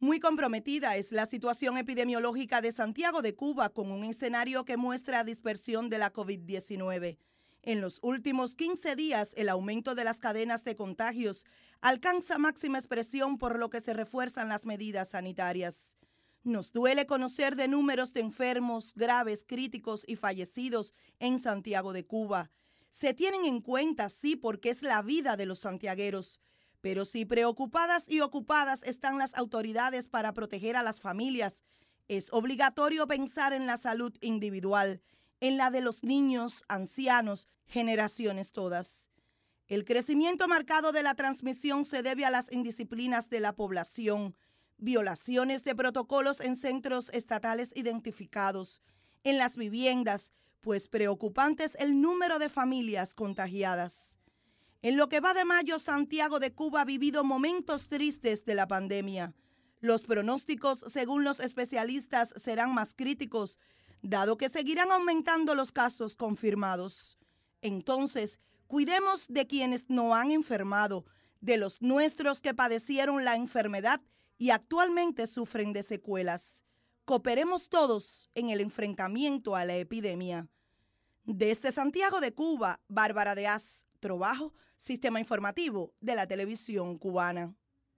Muy comprometida es la situación epidemiológica de Santiago de Cuba con un escenario que muestra dispersión de la COVID-19. En los últimos 15 días, el aumento de las cadenas de contagios alcanza máxima expresión por lo que se refuerzan las medidas sanitarias. Nos duele conocer de números de enfermos graves, críticos y fallecidos en Santiago de Cuba. Se tienen en cuenta, sí, porque es la vida de los santiagueros, pero si preocupadas y ocupadas están las autoridades para proteger a las familias, es obligatorio pensar en la salud individual, en la de los niños, ancianos, generaciones todas. El crecimiento marcado de la transmisión se debe a las indisciplinas de la población, violaciones de protocolos en centros estatales identificados, en las viviendas, pues preocupante es el número de familias contagiadas. En lo que va de mayo, Santiago de Cuba ha vivido momentos tristes de la pandemia. Los pronósticos, según los especialistas, serán más críticos, dado que seguirán aumentando los casos confirmados. Entonces, cuidemos de quienes no han enfermado, de los nuestros que padecieron la enfermedad y actualmente sufren de secuelas. Cooperemos todos en el enfrentamiento a la epidemia. Desde Santiago de Cuba, Bárbara de As, trabajo Sistema Informativo de la Televisión Cubana.